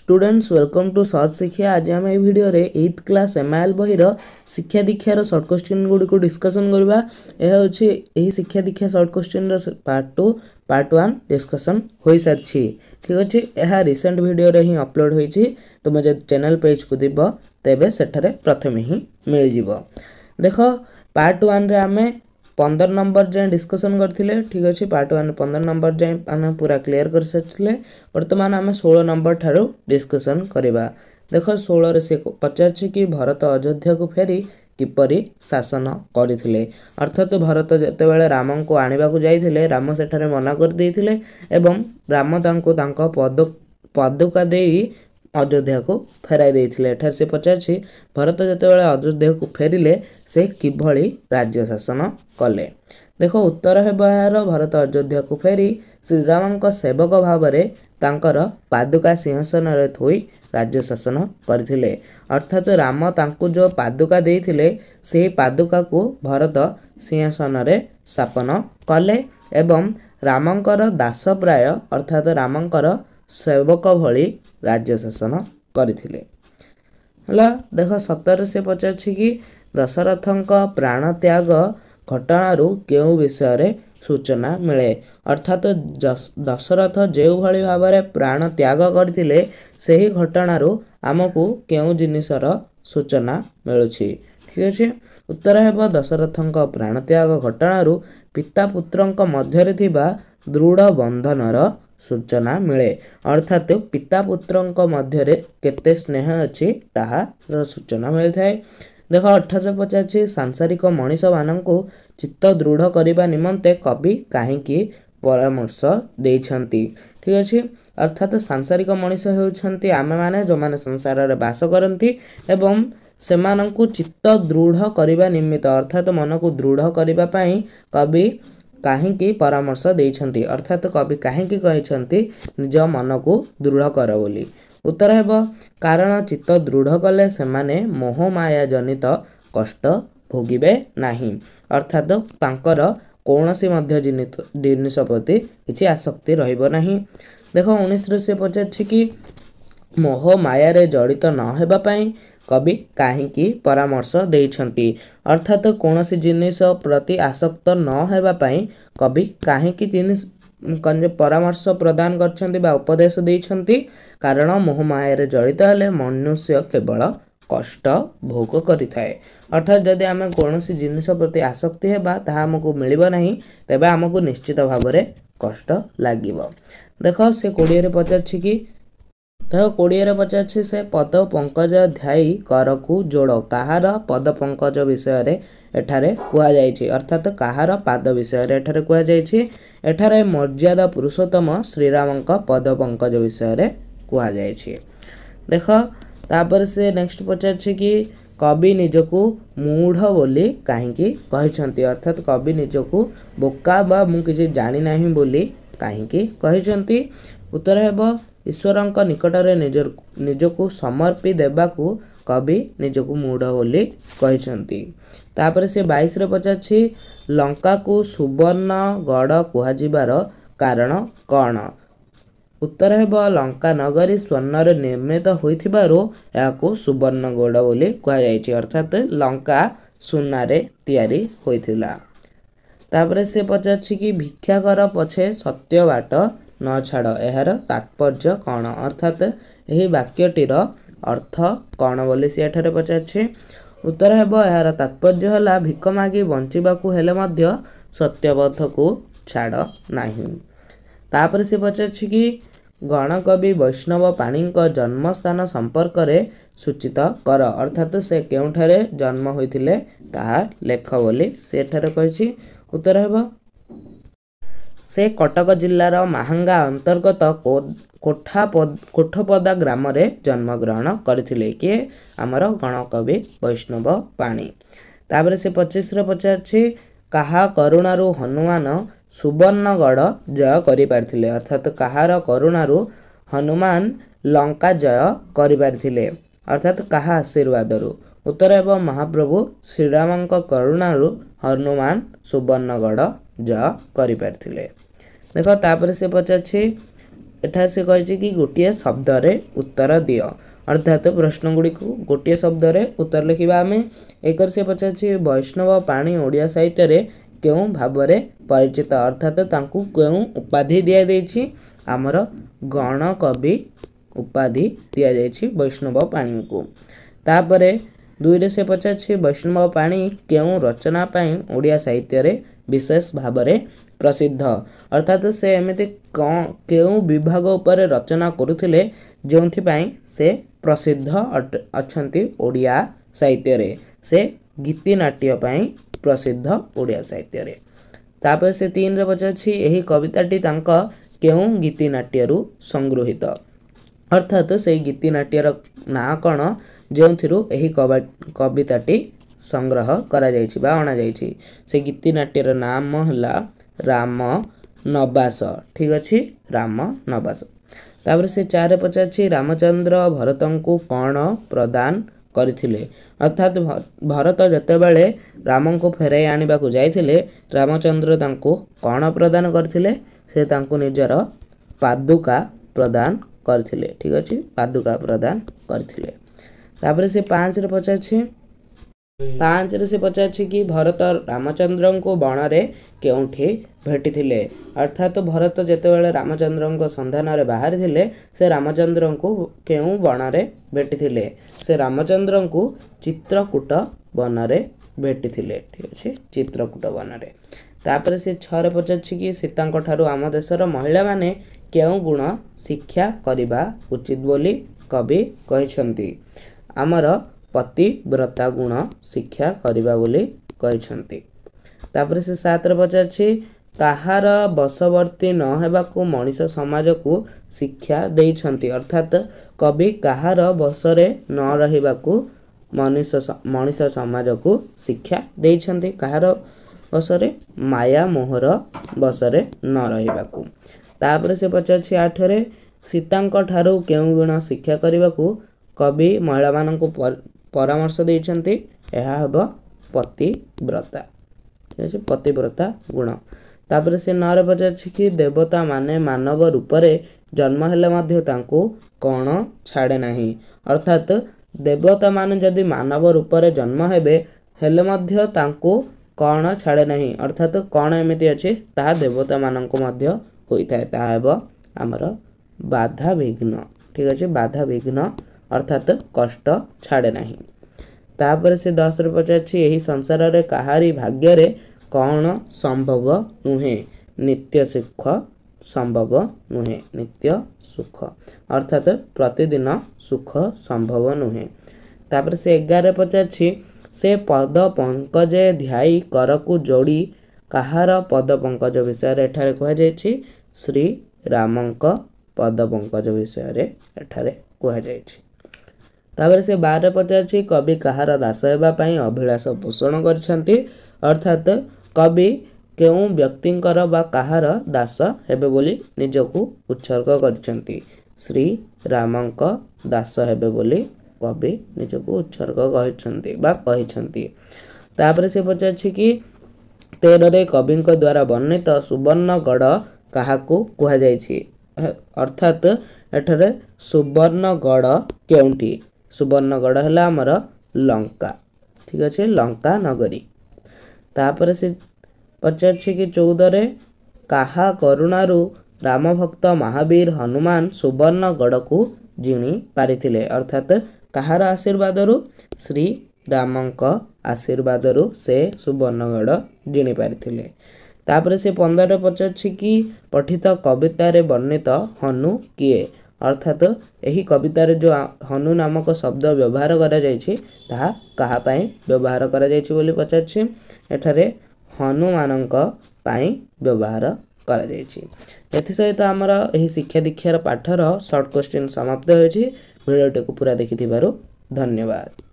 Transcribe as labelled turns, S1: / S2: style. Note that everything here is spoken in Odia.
S1: ଷ୍ଟୁଡେଣ୍ଟସ୍ ୱେଲକମ୍ ଟୁ ସର୍ଚ୍ଚ ଶିକ୍ଷା ଆଜି ଆମେ ଏହି ଭିଡ଼ିଓରେ eighth class M I L ବହିର ଶିକ୍ଷା ଦୀକ୍ଷାର ସର୍ଟ କୋଶ୍ଚିନ୍ ଗୁଡ଼ିକୁ ଡିସ୍କସନ୍ କରିବା ଏହା ହେଉଛି ଏହି ଶିକ୍ଷା ଦୀକ୍ଷା ସର୍ଟ କୋଶ୍ଚିନ୍ର part two part one discussion ହୋଇସାରିଛି ଠିକ୍ ଅଛି ଏହା ରିସେଣ୍ଟ ଭିଡ଼ିଓରେ ହିଁ ଅପଲୋଡ଼ ହୋଇଛି ତୁମ ଯଦି ଚ୍ୟାନେଲ୍ ପେଜ୍କୁ ଯିବ ତେବେ ସେଠାରେ ପ୍ରଥମେ ହିଁ ମିଳିଯିବ ଦେଖ ପାର୍ଟ ୱାନ୍ରେ ଆମେ ପନ୍ଦର ନମ୍ବର ଯାଏଁ ଡିସ୍କସନ୍ କରିଥିଲେ ଠିକ୍ ଅଛି ପାର୍ଟ ୱାନ୍ ପନ୍ଦର ନମ୍ବର ଯାଏଁ ଆମେ ପୁରା କ୍ଲିଅର୍ କରିସାରିଥିଲେ ବର୍ତ୍ତମାନ ଆମେ ଷୋହଳ ନମ୍ବର ଠାରୁ ଡିସ୍କସନ୍ କରିବା ଦେଖ ଷୋହଳରେ ସେ ପଚାରିଛି କି ଭରତ ଅଯୋଧ୍ୟାକୁ ଫେରି କିପରି ଶାସନ କରିଥିଲେ ଅର୍ଥାତ୍ ଭରତ ଯେତେବେଳେ ରାମଙ୍କୁ ଆଣିବାକୁ ଯାଇଥିଲେ ରାମ ସେଠାରେ ମନା କରିଦେଇଥିଲେ ଏବଂ ରାମ ତାଙ୍କୁ ତାଙ୍କ ପଦ ପାଦୁକା ଦେଇ ଅଯୋଧ୍ୟାକୁ ଫେରାଇ ଦେଇଥିଲେ ଏଠାରେ ସେ ପଚାରିଛି ଭରତ ଯେତେବେଳେ ଅଯୋଧ୍ୟାକୁ ଫେରିଲେ ସେ କିଭଳି ରାଜ୍ୟ ଶାସନ କଲେ ଦେଖ ଉତ୍ତର ହେବ ଏହାର ଭରତ ଅଯୋଧ୍ୟାକୁ ଫେରି ଶ୍ରୀରାମଙ୍କ ସେବକ ଭାବରେ ତାଙ୍କର ପାଦୁକା ସିଂହାସନରେ ଥୋଇ ରାଜ୍ୟ ଶାସନ କରିଥିଲେ ଅର୍ଥାତ୍ ରାମ ତାଙ୍କୁ ଯେଉଁ ପାଦୁକା ଦେଇଥିଲେ ସେହି ପାଦୁକାକୁ ଭରତ ସିଂହାସନରେ ସ୍ଥାପନ କଲେ ଏବଂ ରାମଙ୍କର ଦାସ ପ୍ରାୟ ଅର୍ଥାତ୍ ରାମଙ୍କର ସେବକ ଭଳି ରାଜ୍ୟ ଶାସନ କରିଥିଲେ ହେଲା ଦେଖ ସତରେ ସେ ପଚାରିଛି କି ଦଶରଥଙ୍କ ପ୍ରାଣ ତ୍ୟାଗ ଘଟଣାରୁ କେଉଁ ବିଷୟରେ ସୂଚନା ମିଳେ ଅର୍ଥାତ ଦଶରଥ ଯେଉଁଭଳି ଭାବରେ ପ୍ରାଣ ତ୍ୟାଗ କରିଥିଲେ ସେହି ଘଟଣାରୁ ଆମକୁ କେଉଁ ଜିନିଷର ସୂଚନା ମିଳୁଛି ଠିକ୍ ଅଛି ଉତ୍ତର ହେବ ଦଶରଥଙ୍କ ପ୍ରାଣତ୍ୟାଗ ଘଟଣାରୁ ପିତା ପୁତ୍ରଙ୍କ ମଧ୍ୟରେ ଥିବା ଦୃଢ଼ ବନ୍ଧନର ସୂଚନା ମିଳେ ଅର୍ଥାତ୍ ପିତା ପୁତ୍ରଙ୍କ ମଧ୍ୟରେ କେତେ ସ୍ନେହ ଅଛି ତାହାର ସୂଚନା ମିଳିଥାଏ ଦେଖ ଅଠରରେ ପଚାରିଛି ସାଂସାରିକ ମଣିଷମାନଙ୍କୁ ଚିତ୍ତ ଦୃଢ଼ କରିବା ନିମନ୍ତେ କବି କାହିଁକି ପରାମର୍ଶ ଦେଇଛନ୍ତି ଠିକ୍ ଅଛି ଅର୍ଥାତ୍ ସାଂସାରିକ ମଣିଷ ହେଉଛନ୍ତି ଆମେମାନେ ଯେଉଁମାନେ ସଂସାରରେ ବାସ କରନ୍ତି ଏବଂ ସେମାନଙ୍କୁ ଚିତ୍ତ ଦୃଢ଼ କରିବା ନିମିତ୍ତ ଅର୍ଥାତ୍ ମନକୁ ଦୃଢ଼ କରିବା ପାଇଁ କବି କାହିଁକି ପରାମର୍ଶ ଦେଇଛନ୍ତି ଅର୍ଥାତ୍ କବି କାହିଁକି କହିଛନ୍ତି ନିଜ ମନକୁ ଦୃଢ଼ କର ବୋଲି ଉତ୍ତର ହେବ କାରଣ ଚିତ୍ତ ଦୃଢ଼ କଲେ ସେମାନେ ମୋହମାୟା ଜନିତ କଷ୍ଟ ଭୋଗିବେ ନାହିଁ ଅର୍ଥାତ୍ ତାଙ୍କର କୌଣସି ମଧ୍ୟ ଜିନିଷ ପ୍ରତି କିଛି ଆସକ୍ତି ରହିବ ନାହିଁ ଦେଖ ଉଣେଇଶରୁ ସେ ପଚାରିଛି କି ମୋହ ମାୟାରେ ଜଡ଼ିତ ନ ହେବା ପାଇଁ କବି କାହିଁକି ପରାମର୍ଶ ଦେଇଛନ୍ତି ଅର୍ଥାତ୍ କୌଣସି ଜିନିଷ ପ୍ରତି ଆସକ୍ତ ନ ହେବା ପାଇଁ କବି କାହିଁକି ଜିନିଷ ପରାମର୍ଶ ପ୍ରଦାନ କରିଛନ୍ତି ବା ଉପଦେଶ ଦେଇଛନ୍ତି କାରଣ ମୋହମାୟାରେ ଜଡ଼ିତ ହେଲେ ମନୁଷ୍ୟ କେବଳ କଷ୍ଟ ଭୋଗ କରିଥାଏ ଅର୍ଥାତ୍ ଯଦି ଆମେ କୌଣସି ଜିନିଷ ପ୍ରତି ଆସକ୍ତି ହେବା ତାହା ଆମକୁ ମିଳିବ ନାହିଁ ତେବେ ଆମକୁ ନିଶ୍ଚିତ ଭାବରେ କଷ୍ଟ ଲାଗିବ ଦେଖ ସେ କୋଡ଼ିଏରେ ପଚାରିଛି କି ଦେଖ କୋଡ଼ିଏରେ ପଚାରିଛି ସେ ପଦ ପଙ୍କଜ ଧ୍ୟାୟୀ କରକୁ ଯୋଡ଼ କାହାର ପଦ ପଙ୍କଜ ବିଷୟରେ ଏଠାରେ କୁହାଯାଇଛି ଅର୍ଥାତ୍ କାହାର ପାଦ ବିଷୟରେ ଏଠାରେ କୁହାଯାଇଛି ଏଠାରେ ମର୍ଯ୍ୟାଦା ପୁରୁଷୋତ୍ତମ ଶ୍ରୀରାମଙ୍କ ପଦ ପଙ୍କଜ ବିଷୟରେ କୁହାଯାଇଛି ଦେଖ ତାପରେ ସେ ନେକ୍ସଟ ପଚାରିଛି କି କବି ନିଜକୁ ମୂଢ଼ ବୋଲି କାହିଁକି କହିଛନ୍ତି ଅର୍ଥାତ୍ କବି ନିଜକୁ ବୋକା ବା ମୁଁ କିଛି ଜାଣିନାହିଁ ବୋଲି କାହିଁକି କହିଛନ୍ତି ଉତ୍ତର ହେବ ଈଶ୍ୱରଙ୍କ ନିକଟରେ ନିଜ ନିଜକୁ ସମର୍ପି ଦେବାକୁ କବି ନିଜକୁ ମୂଢ଼ ବୋଲି କହିଛନ୍ତି ତାପରେ ସେ ବାଇଶରେ ପଚାରିଛି ଲଙ୍କାକୁ ସୁବର୍ଣ୍ଣଗଡ଼ କୁହାଯିବାର କାରଣ କ'ଣ ଉତ୍ତର ହେବ ଲଙ୍କା ନଗରୀ ସ୍ୱର୍ଣ୍ଣରେ ନିର୍ମିତ ହୋଇଥିବାରୁ ଏହାକୁ ସୁବର୍ଣ୍ଣଗଡ଼ ବୋଲି କୁହାଯାଇଛି ଅର୍ଥାତ୍ ଲଙ୍କା ସୁନାରେ ତିଆରି ହୋଇଥିଲା ତାପରେ ସେ ପଚାରିଛି କି ଭିକ୍ଷାକର ପଛେ ସତ୍ୟ ବାଟ ନ ଛାଡ଼ ଏହାର ତାତ୍ପର୍ଯ୍ୟ କ'ଣ ଅର୍ଥାତ୍ ଏହି ବାକ୍ୟଟିର ଅର୍ଥ କ'ଣ ବୋଲି ସେ ଏଠାରେ ପଚାରିଛି ଉତ୍ତର ହେବ ଏହାର ତାତ୍ପର୍ଯ୍ୟ ହେଲା ଭିକ ମାଗି ବଞ୍ଚିବାକୁ ହେଲେ ମଧ୍ୟ ସତ୍ୟବଥକୁ ଛାଡ଼ ନାହିଁ ତାପରେ ସେ ପଚାରିଛି କି ଗଣକବି ବୈଷ୍ଣବ ପାଣିଙ୍କ ଜନ୍ମସ୍ଥାନ ସମ୍ପର୍କରେ ସୂଚିତ କର ଅର୍ଥାତ୍ ସେ କେଉଁଠାରେ ଜନ୍ମ ହୋଇଥିଲେ ତାହା ଲେଖ ବୋଲି ସେଠାରେ କହିଛି ଉତ୍ତର ହେବ ସେ କଟକ ଜିଲ୍ଲାର ମାହାଙ୍ଗା ଅନ୍ତର୍ଗତ କୋଠା କୋଠପଦା ଗ୍ରାମରେ ଜନ୍ମଗ୍ରହଣ କରିଥିଲେ କିଏ ଆମର ଗଣକବି ବୈଷ୍ଣବ ପାଣି ତାପରେ ସେ ପଚିଶରେ ପଚାରିଛି କାହା କରୁଣାରୁ ହନୁମାନ ସୁବର୍ଣ୍ଣଗଡ଼ ଜୟ କରିପାରିଥିଲେ ଅର୍ଥାତ୍ କାହାର କରୁଣାରୁ ହନୁମାନ ଲଙ୍କା ଜୟ କରିପାରିଥିଲେ ଅର୍ଥାତ୍ କାହା ଆଶୀର୍ବାଦରୁ ଉତ୍ତର ଏବଂ ମହାପ୍ରଭୁ ଶ୍ରୀରାମଙ୍କ କରୁଣାରୁ ହନୁମାନ ସୁବର୍ଣ୍ଣଗଡ଼ ଜୟ କରିପାରିଥିଲେ ଦେଖ ତାପରେ ସେ ପଚାରିଛି ଏଠାରେ ସେ କହିଛି କି ଗୋଟିଏ ଶବ୍ଦରେ ଉତ୍ତର ଦିଅ ଅର୍ଥାତ ପ୍ରଶ୍ନ ଗୁଡ଼ିକୁ ଗୋଟିଏ ଶବ୍ଦରେ ଉତ୍ତର ଲେଖିବା ଆମେ ଏକରେ ସେ ପଚାରିଛି ବୈଷ୍ଣବ ପାଣି ଓଡ଼ିଆ ସାହିତ୍ୟରେ କେଉଁ ଭାବରେ ପରିଚିତ ଅର୍ଥାତ ତାଙ୍କୁ କେଉଁ ଉପାଧି ଦିଆଯାଇଛି ଆମର ଗଣକବି ଉପାଧି ଦିଆଯାଇଛି ବୈଷ୍ଣବ ପାଣିଙ୍କୁ ତାପରେ ଦୁଇରେ ସେ ପଚାରିଛି ବୈଷ୍ଣବ ପାଣି କେଉଁ ରଚନା ପାଇଁ ଓଡ଼ିଆ ସାହିତ୍ୟରେ ବିଶେଷ ଭାବରେ ପ୍ରସିଦ୍ଧ ଅର୍ଥାତ୍ ସେ ଏମିତି କଁ କେଉଁ ବିଭାଗ ଉପରେ ରଚନା କରୁଥିଲେ ଯେଉଁଥିପାଇଁ ସେ ପ୍ରସିଦ୍ଧ ଅଛନ୍ତି ଓଡ଼ିଆ ସାହିତ୍ୟରେ ସେ ଗୀତିନାଟ୍ୟ ପାଇଁ ପ୍ରସିଦ୍ଧ ଓଡ଼ିଆ ସାହିତ୍ୟରେ ତାପରେ ସେ ତିନିରେ ପଚାରୁଛି ଏହି କବିତାଟି ତାଙ୍କ କେଉଁ ଗୀତିନାଟ୍ୟରୁ ସଂଗୃହୀତ ଅର୍ଥାତ୍ ସେହି ଗୀତିନାଟ୍ୟର ନାଁ କ'ଣ ଯେଉଁଥିରୁ ଏହି କବିତାଟି ସଂଗ୍ରହ କରାଯାଇଛି ବା ଅଣାଯାଇଛି ସେ ଗୀତିନାଟ୍ୟର ନାମ ହେଲା ରାମ ନବାସ ଠିକ୍ ଅଛି ରାମ ନବାସ ତାପରେ ସେ ଚାରିରେ ପଚାରିଛି ରାମଚନ୍ଦ୍ର ଭରତଙ୍କୁ କ'ଣ ପ୍ରଦାନ କରିଥିଲେ ଅର୍ଥାତ୍ ଭରତ ଯେତେବେଳେ ରାମଙ୍କୁ ଫେରାଇ ଆଣିବାକୁ ଯାଇଥିଲେ ରାମଚନ୍ଦ୍ର ତାଙ୍କୁ କ'ଣ ପ୍ରଦାନ କରିଥିଲେ ସେ ତାଙ୍କୁ ନିଜର ପାଦୁକା ପ୍ରଦାନ କରିଥିଲେ ଠିକ୍ ଅଛି ପାଦୁକା ପ୍ରଦାନ କରିଥିଲେ ତାପରେ ସେ ପାଞ୍ଚରେ ପଚାରିଛି ପାଞ୍ଚରେ ସେ ପଚାରିଛି କି ଭରତ ରାମଚନ୍ଦ୍ରଙ୍କୁ ବଣରେ କେଉଁଠି ଭେଟିଥିଲେ ଅର୍ଥାତ୍ ଭରତ ଯେତେବେଳେ ରାମଚନ୍ଦ୍ରଙ୍କ ସନ୍ଧାନରେ ବାହାରିଥିଲେ ସେ ରାମଚନ୍ଦ୍ରଙ୍କୁ କେଉଁ ବଣରେ ଭେଟିଥିଲେ ସେ ରାମଚନ୍ଦ୍ରଙ୍କୁ ଚିତ୍ରକୂଟ ବନରେ ଭେଟିଥିଲେ ଠିକ ଅଛି ଚିତ୍ରକୂଟ ବନରେ ତାପରେ ସେ ଛଅରେ ପଚାରିଛି କି ସୀତାଙ୍କଠାରୁ ଆମ ଦେଶର ମହିଳାମାନେ କେଉଁ ଗୁଣ ଶିକ୍ଷା କରିବା ଉଚିତ ବୋଲି କବି କହିଛନ୍ତି ଆମର ପତିବ୍ରତା ଗୁଣ ଶିକ୍ଷା କରିବା ବୋଲି କହିଛନ୍ତି ତାପରେ ସେ ସାତରେ ପଚାରିଛି କାହାର ବଶବର୍ତ୍ତୀ ନ ହେବାକୁ ମଣିଷ ସମାଜକୁ ଶିକ୍ଷା ଦେଇଛନ୍ତି ଅର୍ଥାତ୍ କବି କାହାର ବଶରେ ନ ରହିବାକୁ ମଣିଷ ମଣିଷ ସମାଜକୁ ଶିକ୍ଷା ଦେଇଛନ୍ତି କାହାର ବଶରେ ମାୟା ମୋହର ବଶରେ ନ ରହିବାକୁ ତାପରେ ସେ ପଚାରିଛି ଆଠରେ ସୀତାଙ୍କ ଠାରୁ କେଉଁ ଗୁଣ ଶିକ୍ଷା କରିବାକୁ କବି ମହିଳାମାନଙ୍କୁ ପରାମର୍ଶ ଦେଇଛନ୍ତି ଏହା ହେବ ପତିବ୍ରତା ଠିକ୍ ଅଛି ପତିବ୍ରତା ଗୁଣ ତାପରେ ସେ ନରେ ପଚାରିଛି କି ଦେବତାମାନେ ମାନବ ରୂପରେ ଜନ୍ମ ହେଲେ ମଧ୍ୟ ତାଙ୍କୁ କ'ଣ ଛାଡ଼େ ନାହିଁ ଅର୍ଥାତ୍ ଦେବତାମାନେ ଯଦି ମାନବ ରୂପରେ ଜନ୍ମ ହେବେ ହେଲେ ମଧ୍ୟ ତାଙ୍କୁ କ'ଣ ଛାଡ଼େ ନାହିଁ ଅର୍ଥାତ୍ କ'ଣ ଏମିତି ଅଛି ତାହା ଦେବତାମାନଙ୍କୁ ମଧ୍ୟ ହୋଇଥାଏ ତାହା ହେବ ଆମର ବାଧା ବିଘ୍ନ ଠିକ୍ ଅଛି ବାଧା ବିଘ୍ନ ଅର୍ଥାତ୍ କଷ୍ଟ ଛାଡ଼େ ନାହିଁ ତାପରେ ସେ ଦଶରୁ ପଚାରିଛି ଏହି ସଂସାରରେ କାହାରି ଭାଗ୍ୟରେ କ'ଣ ସମ୍ଭବ ନୁହେଁ ନିତ୍ୟ ସୁଖ ସମ୍ଭବ ନୁହେଁ ନିତ୍ୟ ସୁଖ ଅର୍ଥାତ୍ ପ୍ରତିଦିନ ସୁଖ ସମ୍ଭବ ନୁହେଁ ତାପରେ ସେ ଏଗାରରେ ପଚାରିଛି ସେ ପଦ ପଙ୍କଜେ ଧ୍ୟାଇ କରକୁ ଯୋଡ଼ି କାହାର ପଦ ପଙ୍କଜ ବିଷୟରେ ଏଠାରେ କୁହାଯାଇଛି ଶ୍ରୀରାମଙ୍କ ପଦ ପଙ୍କଜ ବିଷୟରେ ଏଠାରେ କୁହାଯାଇଛି ତାପରେ ସେ ବାରରେ ପଚାରିଛି କବି କାହାର ଦାସ ହେବା ପାଇଁ ଅଭିଳାଷ ପୋଷଣ କରିଛନ୍ତି ଅର୍ଥାତ୍ କବି କେଉଁ ବ୍ୟକ୍ତିଙ୍କର ବା କାହାର ଦାସ ହେବେ ବୋଲି ନିଜକୁ ଉତ୍ସର୍ଗ କରିଛନ୍ତି ଶ୍ରୀ ରାମଙ୍କ ଦାସ ହେବେ ବୋଲି କବି ନିଜକୁ ଉତ୍ସର୍ଗ କହିଛନ୍ତି ବା କହିଛନ୍ତି ତାପରେ ସେ ପଚାରିଛି କି ତେରରେ କବିଙ୍କ ଦ୍ୱାରା ବର୍ଣ୍ଣିତ ସୁବର୍ଣ୍ଣଗଡ଼ କାହାକୁ କୁହାଯାଇଛି ଅର୍ଥାତ୍ ଏଠାରେ ସୁବର୍ଣ୍ଣଗଡ଼ କେଉଁଠି ସୁବର୍ଣ୍ଣଗଡ଼ ହେଲା ଆମର ଲଙ୍କା ଠିକ୍ ଅଛି ଲଙ୍କା ନଗରୀ ତାପରେ ସେ ପଚାରିଛି କି ଚଉଦରେ କାହା କରୁଣାରୁ ରାମଭକ୍ତ ମହାବୀର ହନୁମାନ ସୁବର୍ଣ୍ଣଗଡ଼କୁ ଜିଣି ପାରିଥିଲେ ଅର୍ଥାତ୍ କାହାର ଆଶୀର୍ବାଦରୁ ଶ୍ରୀରାମଙ୍କ ଆଶୀର୍ବାଦରୁ ସେ ସୁବର୍ଣ୍ଣଗଡ଼ ଜିଣି ପାରିଥିଲେ ତାପରେ ସେ ପନ୍ଦରରେ ପଚାରିଛି କି ପଠିତ କବିତାରେ ବର୍ଣ୍ଣିତ ହନୁ କିଏ ଅର୍ଥାତ୍ ଏହି କବିତାରେ ଯେଉଁ ହନୁ ନାମକ ଶବ୍ଦ ବ୍ୟବହାର କରାଯାଇଛି ତାହା କାହା ପାଇଁ ବ୍ୟବହାର କରାଯାଇଛି ବୋଲି ପଚାରିଛି ଏଠାରେ ହନୁମାନଙ୍କ ପାଇଁ ବ୍ୟବହାର କରାଯାଇଛି ଏଥିସହିତ ଆମର ଏହି ଶିକ୍ଷା ଦୀକ୍ଷାର ପାଠର ସର୍ଟ କ୍ୱେଶ୍ଚିନ୍ ସମାପ୍ତ ହୋଇଛି ଭିଡ଼ିଓଟିକୁ ପୁରା ଦେଖିଥିବାରୁ ଧନ୍ୟବାଦ